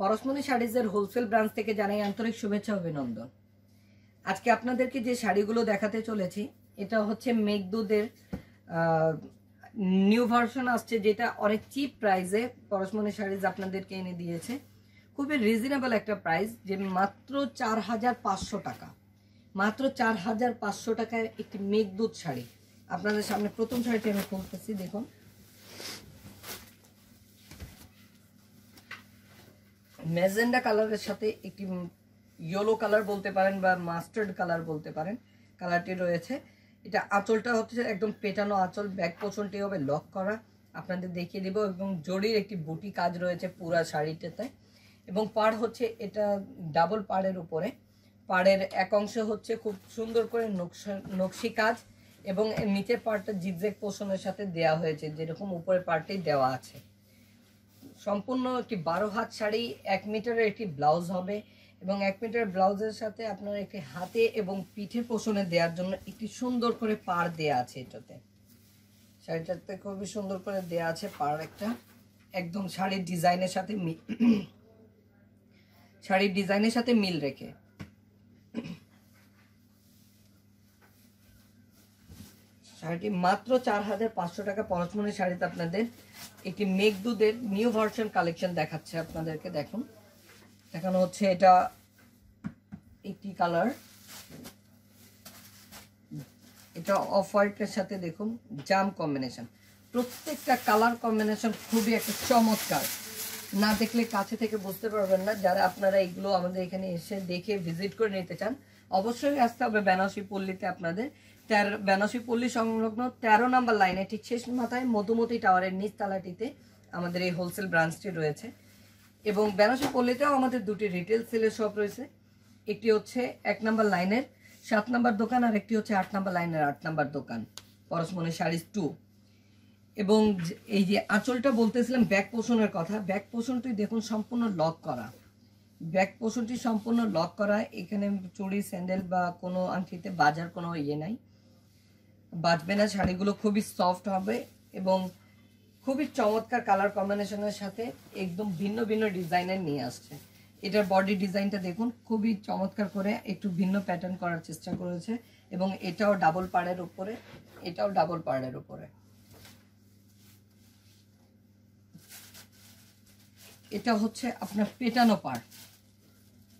পরশমণি শাড়িজের wholesale branch থেকে জানাই আন্তরিক শুভেচ্ছা অভিনন্দন আজকে আপনাদেরকে যে শাড়িগুলো দেখাতে চলেছি এটা হচ্ছে মেঘদুদের নিউ ভার্সন আসছে যেটা অনেক চিপ প্রাইসে পরশমণি শাড়িজ আপনাদেরকে এনে দিয়েছে খুবই রিজনেবল একটা প্রাইস যে মাত্র চার হাজার পাঁচশো টাকা মাত্র চার হাজার পাঁচশো টাকায় একটি মেঘদূত শাড়ি আপনাদের সামনে প্রথম শাড়িটি আমি খুলতেছি দেখুন ম্যাজেন্ডা কালারের সাথে একটি ইয়েলো কালার বলতে পারেন বা মাস্টার্ড কালার বলতে পারেন কালারটি রয়েছে এটা আঁচলটা হচ্ছে একদম পেটানো আঁচল ব্যাক পোষণটি হবে লক করা আপনাদের দেখিয়ে দেবো এবং জরির একটি বুটি কাজ রয়েছে পুরা শাড়িটাতে এবং পাড় হচ্ছে এটা ডাবল পাড়ের উপরে পাড়ের এক অংশ হচ্ছে খুব সুন্দর করে নকশা নকশি কাজ এবং নিচের পাড়টা জিগজ্যাগ পোষণের সাথে দেয়া হয়েছে যেরকম উপরের পাড়টি দেওয়া আছে সম্পূর্ণ একটি বারো হাত শাড়ি এক মিটারের একটি ব্লাউজ হবে এবং এক মিটার ব্লাউজের সাথে আপনার একটি হাতে এবং পিঠে পোষণে দেওয়ার জন্য একটি সুন্দর করে পার দেয়া আছে এটাতে শাড়িটাতে খুবই সুন্দর করে দেয়া আছে পার একটা একদম শাড়ির ডিজাইনের সাথে শাড়ির ডিজাইনের সাথে মিল রেখে শাড়িটি মাত্র চার হাজার পাঁচশো টাকা পরশমনি শাড়িতে আপনাদের একটি মেঘদুদের নিউ ভার্সন কালেকশন দেখাচ্ছে আপনাদেরকে দেখুন দেখানো হচ্ছে এটা একটি কালার এটা অফ হোয়াইটের সাথে দেখুন জাম কম্বিনেশন প্রত্যেকটা কালার কম্বিনেশন খুবই একটা চমৎকার না দেখলে কাছে থেকে বুঝতে পারবেন না যারা আপনারা এগুলো আমাদের এখানে এসে দেখে ভিজিট করে নিতে চান অবশ্যই আসতে হবে বেনাসি পল্লীতে আপনাদের তেরো বেনাসি পল্লী সংলগ্ন তেরো নাম্বার লাইনে ঠিক শেষ মাথায় মধুমতি টাওয়ারের নিচ তালাটিতে আমাদের এই হোলসেল ব্রাঞ্চটি রয়েছে এবং বেনাসি পল্লীতেও আমাদের দুটি রিটেল সেলের শপ রয়েছে একটি হচ্ছে এক নাম্বার লাইনের সাত নাম্বার দোকান আর একটি হচ্ছে আট নাম্বার লাইনের আট নাম্বার দোকান পরশমণি শাড়িজ টু এবং এই যে আঁচলটা বলতেছিলাম ব্যাক পোষণের কথা ব্যাক পোষণটি দেখুন সম্পূর্ণ লক করা ব্যাক পোষণটি সম্পূর্ণ লক করা এখানে চুড়ি স্যান্ডেল বা কোনো আংটিতে বাজার কোনো ইয়ে নাই বাঁচবে না শাড়িগুলো খুবই সফট হবে এবং খুবই চমৎকার কালার কম্বিনেশনের সাথে একদম ভিন্ন ভিন্ন ডিজাইনের নিয়ে আসছে এটার বডি ডিজাইনটা দেখুন খুবই চমৎকার করে একটু ভিন্ন প্যাটার্ন করার চেষ্টা করেছে এবং এটাও ডাবল পাড়ের উপরে এটাও ডাবল পাড়ের উপরে এটা হচ্ছে আপনার পেটানো পাড়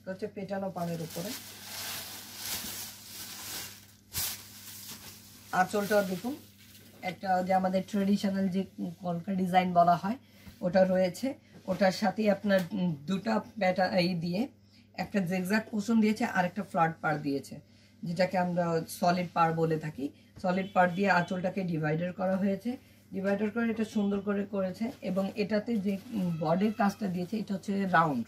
হচ্ছে পেটানো পাড়ের উপরে আঁচলটাও দেখুন একটা যে আমাদের ট্রেডিশনাল যে কলকা ডিজাইন বলা হয় ওটা রয়েছে ওটার সাথেই আপনার দুটা প্যাটা এই দিয়ে একটা জেগজাক পোষণ দিয়েছে আর একটা ফ্লাট পার দিয়েছে যেটাকে আমরা সলিড পার বলে থাকি সলিড পার দিয়ে আঁচলটাকে ডিভাইডার করা হয়েছে ডিভাইডার করে এটা সুন্দর করে করেছে এবং এটাতে যে বর্ডের কাজটা দিয়েছে এটা হচ্ছে রাউন্ড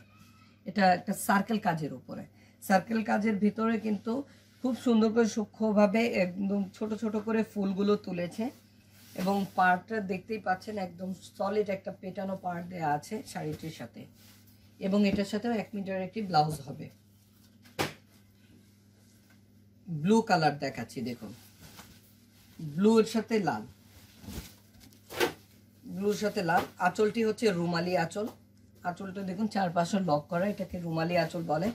এটা একটা সার্কেল কাজের উপরে সার্কেল কাজের ভিতরে কিন্তু খুব সুন্দর করে সূক্ষ্মভাবে একদম ছোট ছোট করে ফুলগুলো তুলেছে এবং পাড়টা দেখতেই পাচ্ছেন একদম সলিড একটা পেটানো পাড় দেওয়া আছে শাড়িটির সাথে এবং এটার সাথেও এক মিটার একটি ব্লাউজ হবে ব্লু কালার দেখাচ্ছি দেখুন ব্লুর সাথে লাল ব্লুর সাথে লাল আঁচলটি হচ্ছে রুমালি আঁচল আঁচলটা দেখুন চারপাশে লক করা এটাকে রুমালি আঁচল বলে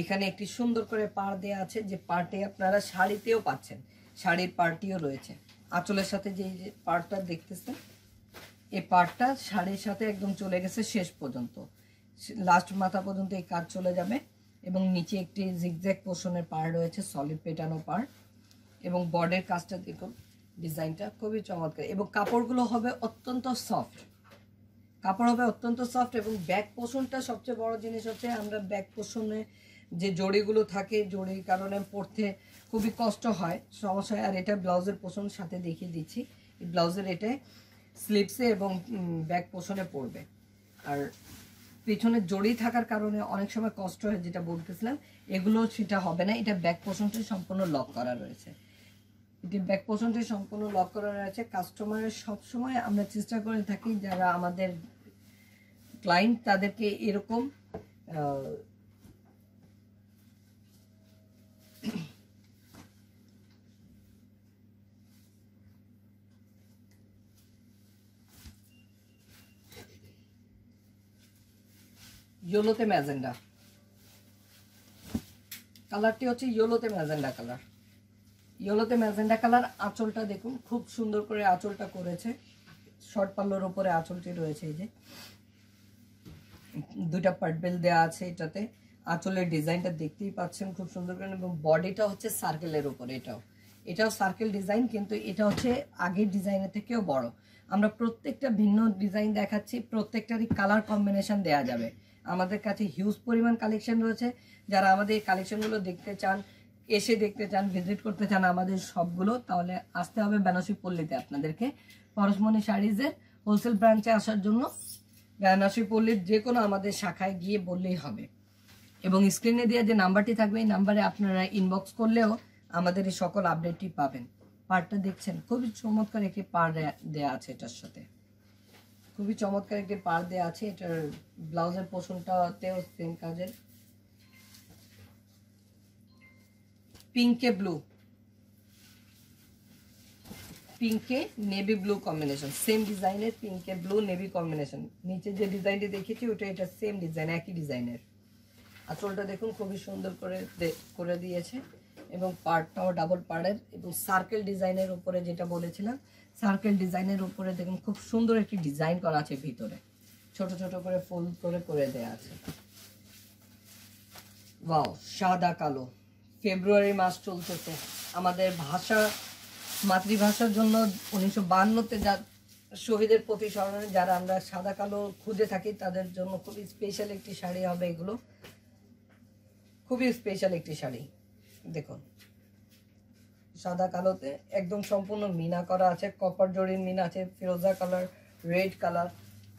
এখানে একটি সুন্দর করে পার দেওয়া আছে যে পার্টে আপনারা শাড়িতেও পাচ্ছেন শাড়ির পার্টিও রয়েছে আঁচলের সাথে যে পার্টটা দেখতেছেন এই পার্টটা শাড়ির সাথে একদম চলে গেছে শেষ পর্যন্ত লাস্ট মাথা পর্যন্ত এই কাজ চলে যাবে এবং নিচে একটি জিগজ্যাক পোষণের পার রয়েছে সলিড পেটানো পার এবং বর্ডের কাজটা দেখুন ডিজাইনটা খুবই চমৎকার এবং কাপড়গুলো হবে অত্যন্ত সফট কাপড় হবে অত্যন্ত সফট এবং ব্যাক পোষণটা সবচেয়ে বড় জিনিস হচ্ছে আমরা ব্যাক পোষণে যে জড়িগুলো থাকে জড়ির কারণে পড়তে খুবই কষ্ট হয় সমস্যা আর এটা ব্লাউজের পোষণ সাথে দেখিয়ে দিচ্ছি ব্লাউজের এটা স্লিপসে এবং ব্যাক পোষণে পড়বে আর পেছনে জড়ি থাকার কারণে অনেক সময় কষ্ট হয় যেটা বলতেছিলাম এগুলো সেটা হবে না এটা ব্যাক পোষণটি সম্পূর্ণ লক করা রয়েছে এটি ব্যাক পোষণটি সম্পূর্ণ লক করা রয়েছে কাস্টমারের সবসময় আমরা চেষ্টা করে থাকি যারা আমাদের ক্লায়েন্ট তাদেরকে এরকম ইয়েলোতে ম্যাজেন্ডা কালারটি হচ্ছে ইয়েলোতে ম্যাজেন্ডা কালার ইয়েলোতে ম্যাজেন্ডা কালার আঁচলটা দেখুন খুব সুন্দর করে আঁচলটা করেছে শর্ট পাল্লোর ওপরে আঁচলটি রয়েছে এই যে দুটা পার্ট বেল দেওয়া আছে এটাতে আঁচলের ডিজাইনটা দেখতেই পাচ্ছেন খুব সুন্দর করে এবং বডিটা হচ্ছে সার্কেলের ওপরে এটাও এটাও সার্কেল ডিজাইন কিন্তু এটা হচ্ছে আগের ডিজাইনের থেকেও বড় আমরা প্রত্যেকটা ভিন্ন ডিজাইন দেখাচ্ছি প্রত্যেকটারই কালার কম্বিনেশন দেয়া যাবে আমাদের কাছে হিউজ পরিমাণ কালেকশন রয়েছে যারা আমাদের এই কালেকশনগুলো দেখতে চান এসে দেখতে চান ভিজিট করতে চান আমাদের সবগুলো তাহলে আসতে হবে বেনারসি পল্লীতে আপনাদেরকে পরশমণি শাড়িজের হোলসেল ব্রাঞ্চে আসার জন্য বেনারসি পল্লীর যে কোনো আমাদের শাখায় গিয়ে বললেই হবে এবং স্ক্রিনে দেওয়া যে নাম্বারটি থাকবে এই নাম্বারে আপনারা ইনবক্স করলেও আমাদের এই সকল আপডেটটি পাবেন পার্টটা দেখছেন খুবই চমৎকার একটি পার দেয়া আছে এটার সাথে খুবই চমৎকার একটি পার দেওয়া আছে এটার ব্লাউজের পোষণটাতেও সেম কাজের পিঙ্কে ব্লু পিঙ্কে নেভি ব্লু কম্বিনেশন সেম ডিজাইনের পিঙ্কে ব্লু নেভি কম্বিনেশন নিচে যে ডিজাইনটি দেখেছি ওটা এটা সেম ডিজাইন একই ডিজাইনের আচলটা দেখুন খুবই সুন্দর করে করে দিয়েছে এবং পার্টটাও ডাবল পাড়ের এবং সার্কেল ডিজাইনের উপরে যেটা বলেছিলাম সার্কেল ডিজাইনের উপরে দেখুন খুব সুন্দর একটি ডিজাইন করা আছে ভিতরে ছোট ছোট করে ফুল করে করে দেয়া আছে বাও সাদা কালো ফেব্রুয়ারি মাস চলতেছে আমাদের ভাষা মাতৃভাষার জন্য উনিশশো বান্নতে যা শহীদের প্রতি স্মরণে যারা আমরা সাদা কালো খুঁজে থাকি তাদের জন্য খুবই স্পেশাল একটি শাড়ি হবে এগুলো খুবই স্পেশাল একটি শাড়ি দেখুন সাদা কালোতে একদম সম্পূর্ণ মিনা করা আছে কপার জড়ির মিনা আছে ফিরোজা কালার রেড কালার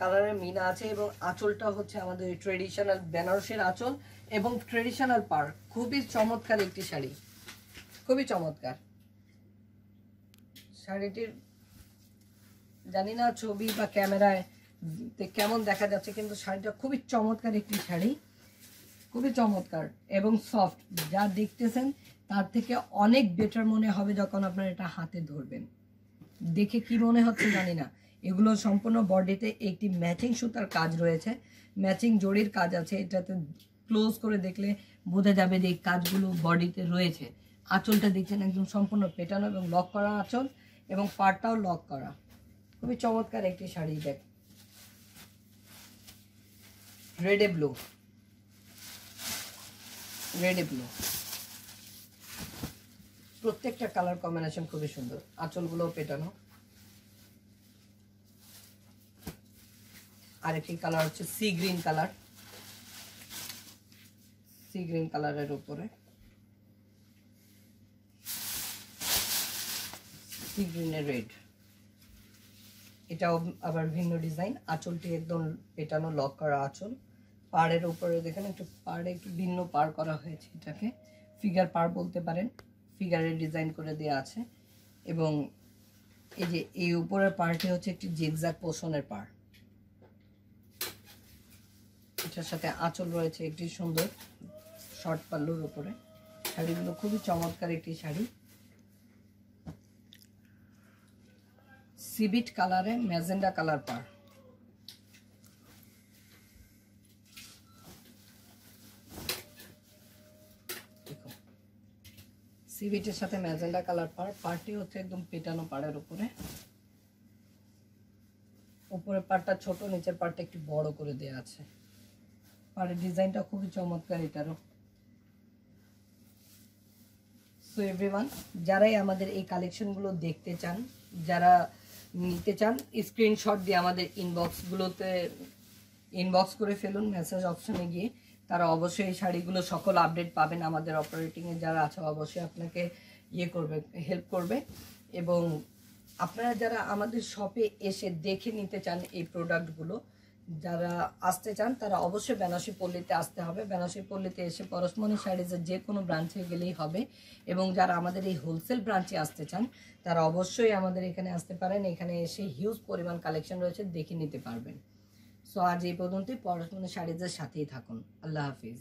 কালারের মিনা আছে এবং আঁচলটা হচ্ছে আমাদের ট্রেডিশনাল বেনারসের আঁচল এবং ট্রেডিশনাল পার খুবই চমৎকার একটি শাড়ি খুবই চমৎকার শাড়িটির জানি না ছবি বা ক্যামেরায় কেমন দেখা যাচ্ছে কিন্তু শাড়িটা খুবই চমৎকার একটি শাড়ি খুবই চমৎকার এবং সফট যা দেখতেছেন তার থেকে অনেক বেটার মনে হবে যখন আপনার এটা হাতে ধরবেন দেখে কি মনে হচ্ছে জানি না এগুলো সম্পূর্ণ বডিতে একটি ম্যাচিং সুতার কাজ রয়েছে ম্যাচিং জড়ির কাজ আছে এটাতে ক্লোজ করে দেখলে বোঝা যাবে যে এই কাজগুলো বডিতে রয়েছে আঁচলটা দেখছেন একদম সম্পূর্ণ পেটানো এবং লক করা আঁচল এবং পাটটাও লক করা খুবই চমৎকার একটি শাড়ি দেখ রেড এ ব্লু রেড ব্লু প্রত্যেকটা কালার কম্বিনেশন খুবই সুন্দর আঁচলগুলোও পেটানো আরেকটি কালার হচ্ছে sea green colour sea green কালারের উপরে সি গ্রিনের রেড এটাও আবার ভিন্ন ডিজাইন আঁচলটি একদম পেটানো লক করা আঁচল পাড়ের ওপরে দেখেন একটু পাড়ে একটু ভিন্ন পার করা হয়েছে এটাকে ফিগার পার বলতে পারেন ফিগারের ডিজাইন করে দেওয়া আছে এবং এই যে এই উপরের পাড়টি হচ্ছে একটি জেকজাক পোষণের পাড় এটার সাথে আঁচল রয়েছে একটি সুন্দর শর্ট পাল্লুর উপরে শাড়িগুলো খুবই চমৎকার একটি শাড়ি সিবিট কালারে ম্যাজেন্ডা কালার পাড় সিবিটির সাথে ম্যাজেন্ডা কালার পার পার্টি হচ্ছে একদম পেটানো পাড়ের উপরে উপরের পার্টটা ছোট নিচের পার্টটা একটু বড় করে দেওয়া আছে পাড়ের ডিজাইনটা খুবই চমৎকার এটারও সো এভরিওয়ান যারাই আমাদের এই কালেকশনগুলো দেখতে চান যারা নিতে চান স্ক্রিনশট দিয়ে আমাদের ইনবক্সগুলোতে ইনবক্স করে ফেলুন মেসেজ অপশনে গিয়ে তারা অবশ্যই এই শাড়িগুলো সকল আপডেট পাবেন আমাদের অপারেটিংয়ে যারা আছে অবশ্যই আপনাকে ইয়ে করবে হেল্প করবে এবং আপনারা যারা আমাদের শপে এসে দেখে নিতে চান এই প্রোডাক্টগুলো যারা আসতে চান তারা অবশ্যই বেনাসি পল্লীতে আসতে হবে বেনাসি পল্লীতে এসে পরশমণি শাড়িজের যে কোনো ব্রাঞ্চে গেলেই হবে এবং যারা আমাদের এই হোলসেল ব্রাঞ্চে আসতে চান তারা অবশ্যই আমাদের এখানে আসতে পারেন এখানে এসে হিউজ পরিমাণ কালেকশন রয়েছে দেখে নিতে পারবেন সো আজ এই পর্যন্তই পড়াশোনা সারেজার সাথেই থাকুন আল্লাহ হাফিজ